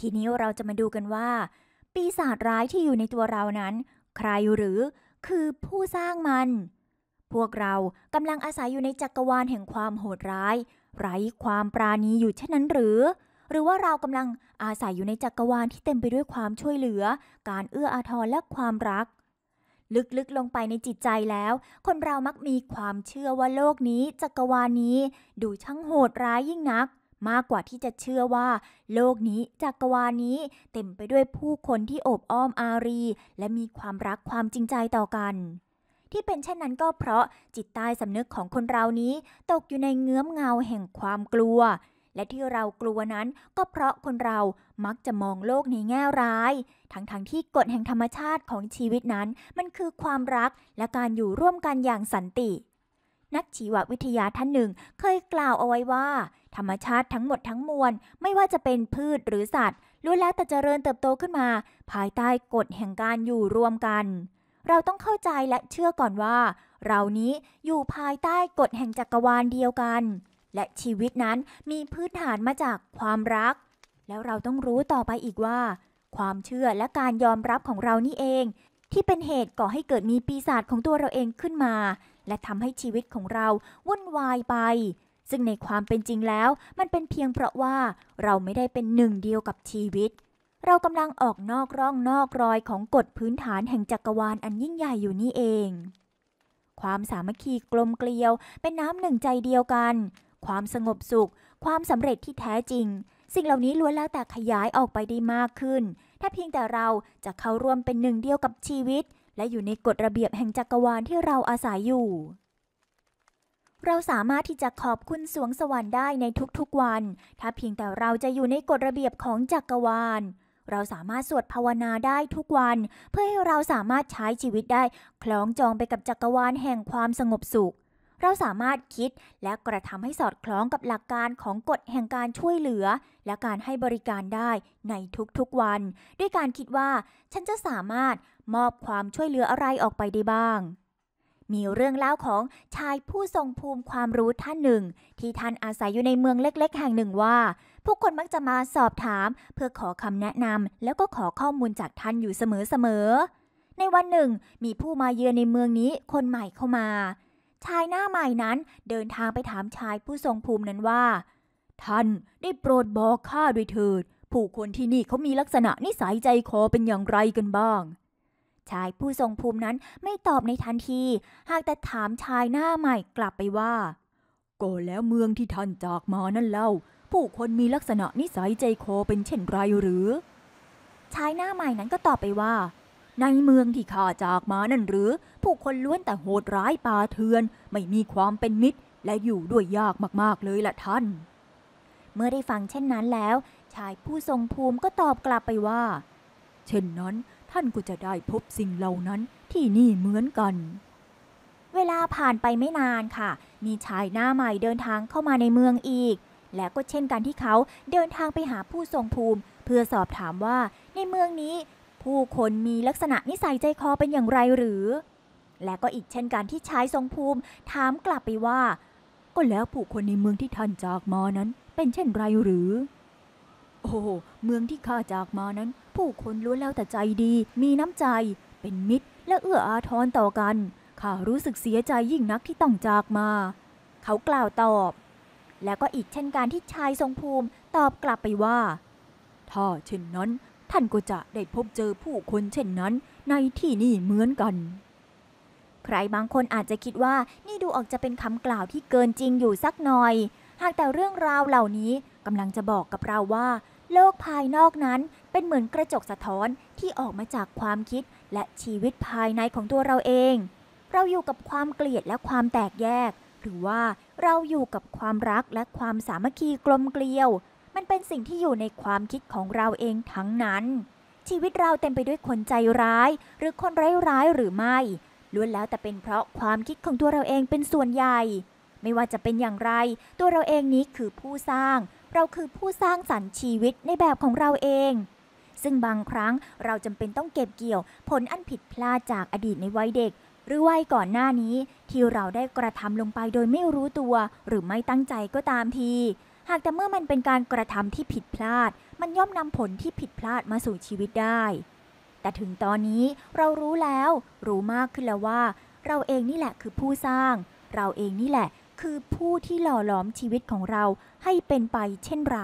ทีนี้เราจะมาดูกันว่า ปีศาจร้ายที่อยู่ในตัวเรานั้น ใครหรือคือผู้สร้างมัน พวกเรากำลังอาศัยอยู่ในจักรวาลแห่งความโหดร้าย ไร้ความปราณีอยู่เช่นนั้นหรือ หรือว่าเรากำลังอาศัยอยู่ในจักรวาลที่เต็มไปด้วยความช่วยเหลือ การเอื้ออาทรและความรัก ลึกๆลลงไปในจิตใจแล้ว คนเรามักมีความเชื่อว่าโลกนี้จักรวาลนี้ ดูช่างโหดร้ายยิ่งนักมากกว่าที่จะเชื่อว่าโลกนี้จักรวาลนี้เต็มไปด้วยผู้คนที่โอบอ้อมอารี และมีความรักความจริงใจต่อกัน ที่เป็นเช่นนั้นก็เพราะจิตใต้สำนึกของคนเรานี้ ตกอยู่ในเงื้อมเงาแห่งความกลัว และที่เรากลัวนั้นก็เพราะคนเรามักจะมองโลกในแง่ร้ายทั้งๆทที่กฎแห่งธรรมชาติของชีวิตนั้น มันคือความรักและการอยู่ร่วมกันอย่างสันตินักชีววิทยาท่านหนึ่งเคยกล่าวเอาไว้ว่า ธรรมชาติทั้งหมดทั้งมวลไม่ว่าจะเป็นพืชหรือสัตว์ล้วนแล้วแต่เจริญเติบโตขึ้นมา ภายใต้กฎแห่งการอยู่รวมกัน เราต้องเข้าใจและเชื่อก่อนว่าเรานี้อยู่ภายใต้กฎแห่งจักรวาลเดียวกัน และชีวิตนั้นมีพื้นฐานมาจากความรัก แล้วเราต้องรู้ต่อไปอีกว่า ความเชื่อและการยอมรับของเรานี่เอง ที่เป็นเหตุก่อให้เกิดมีปีศาจของตัวเราเองขึ้นมาและทำให้ชีวิตของเราวุ่นวายไป ซึ่งในความเป็นจริงแล้วมันเป็นเพียงเพราะว่าเราไม่ได้เป็นหนึ่งเดียวกับชีวิต เรากำลังออกนอกร่องนอกรอยของกฎพื้นฐานแห่งจักรวาลอันยิ่งใหญ่อยู่นี่เอง ความสามัคคีกลมเกลียวเป็นน้ำหนึ่งใจเดียวกัน ความสงบสุข ความสำเร็จที่แท้จริง สิ่งเหล่านี้ล้วนแล้วแต่ขยายออกไปได้มากขึ้น ถ้าเพียงแต่เราจะเข้าร่วมเป็นหนึ่งเดียวกับชีวิตและอยู่ในกฎระเบียบแห่งจักรวาลที่เราอาศัยอยู่ เราสามารถที่จะขอบคุณสวงสวรรค์ได้ในทุกๆวัน ถ้าเพียงแต่เราจะอยู่ในกฎระเบียบของจักรวาล เราสามารถสวดภาวนาได้ทุกวัน เพื่อให้เราสามารถใช้ชีวิตได้คล้องจองไปกับจักรวาลแห่งความสงบสุขเราสามารถคิดและกระทำให้สอดคล้องกับหลักการของกฎแห่งการช่วยเหลือและการให้บริการได้ในทุกๆวัน ด้วยการคิดว่า ฉันจะสามารถมอบความช่วยเหลืออะไรออกไปได้บ้าง มีเรื่องเล่าของชายผู้ทรงภูมิความรู้ท่านหนึ่ง ที่ท่านอาศัยอยู่ในเมืองเล็ก ๆ แห่งหนึ่งว่า ผู้คนมักจะมาสอบถาม เพื่อขอคำแนะนำแล้วก็ขอข้อมูลจากท่านอยู่เสมอๆในวันหนึ่งมีผู้มาเยือนในเมืองนี้คนใหม่เข้ามาชายหน้าใหม่นั้น เดินทางไปถามชายผู้ทรงภูมินั้นว่าท่านได้โปรดบอกข้าด้วยเถิด ผู้คนที่นี่เขามีลักษณะนิสัยใจคอเป็นอย่างไรกันบ้างชายผู้ทรงภูมินั้นไม่ตอบในทันที หากแต่ถามชายหน้าใหม่กลับไปว่าก็แล้วเมืองที่ท่านจากมานั่นเล่า ผู้คนมีลักษณะนิสัยใจคอเป็นเช่นไรหรือ ชายหน้าใหม่นั้นก็ตอบไปว่าในเมืองที่ข้าจากมานั่นหรือ ผู้คนล้วนแต่โหดร้ายป่าเถื่อน ไม่มีความเป็นมิตรและอยู่ด้วยยากมาก ๆ เลยละท่าน เมื่อได้ฟังเช่นนั้นแล้ว ชายผู้ทรงภูมิก็ตอบกลับไปว่า เช่นนั้นท่านก็จะได้พบสิ่งเหล่านั้นที่นี่เหมือนกัน เวลาผ่านไปไม่นานค่ะ มีชายหน้าใหม่เดินทางเข้ามาในเมืองอีก และก็เช่นกันที่เขาเดินทางไปหาผู้ทรงภูมิ เพื่อสอบถามว่าในเมืองนี้ผู้คนมีลักษณะนิสัยใจคอเป็นอย่างไรหรือ และก็อีกเช่นการที่ชายทรงภูมิ ถามกลับไปว่า ก็แล้วผู้คนในเมืองที่ท่านจากมานั้น เป็นเช่นไรหรือ โอ้เมืองที่ข้าจากมานั้น ผู้คนล้วนแล้วแต่ใจดี มีน้ำใจเป็นมิตรและเอื้ออาทรต่อกันข้ารู้สึกเสียใจยิ่งนักที่ต้องจากมา เขากล่าวตอบ แล้วก็อีกเช่นการที่ชายทรงภูมิ ตอบกลับไปว่าถ้าเช่นนั้นท่านก็จะได้พบเจอผู้คนเช่นนั้นในที่นี่เหมือนกัน ใครบางคนอาจจะคิดว่านี่ดูออกจะเป็นคำกล่าวที่เกินจริงอยู่สักหน่อย หากแต่เรื่องราวเหล่านี้กำลังจะบอกกับเราว่า โลกภายนอกนั้นเป็นเหมือนกระจกสะท้อนที่ออกมาจากความคิดและชีวิตภายในของตัวเราเอง เราอยู่กับความเกลียดและความแตกแยก หรือว่าเราอยู่กับความรักและความสามัคคีกลมเกลียวมันเป็นสิ่งที่อยู่ในความคิดของเราเองทั้งนั้น ชีวิตเราเต็มไปด้วยคนใจร้าย หรือคนไร้ร้ายหรือไม่ ล้วนแล้วแต่เป็นเพราะความคิดของตัวเราเองเป็นส่วนใหญ่ ไม่ว่าจะเป็นอย่างไร ตัวเราเองนี้คือผู้สร้าง เราคือผู้สร้างสรรค์ชีวิตในแบบของเราเอง ซึ่งบางครั้งเราจำเป็นต้องเก็บเกี่ยว ผลอันผิดพลาดจากอดีตในวัยเด็ก หรือวัยก่อนหน้านี้ ที่เราได้กระทำลงไปโดยไม่รู้ตัว หรือไม่ตั้งใจก็ตามทีหากแต่เมื่อมันเป็นการกระทำที่ผิดพลาด มันย่อมนำผลที่ผิดพลาดมาสู่ชีวิตได้ แต่ถึงตอนนี้เรารู้แล้ว รู้มากขึ้นแล้วว่าเราเองนี่แหละคือผู้สร้าง เราเองนี่แหละคือผู้ที่หล่อหลอมชีวิตของเราให้เป็นไปเช่นไร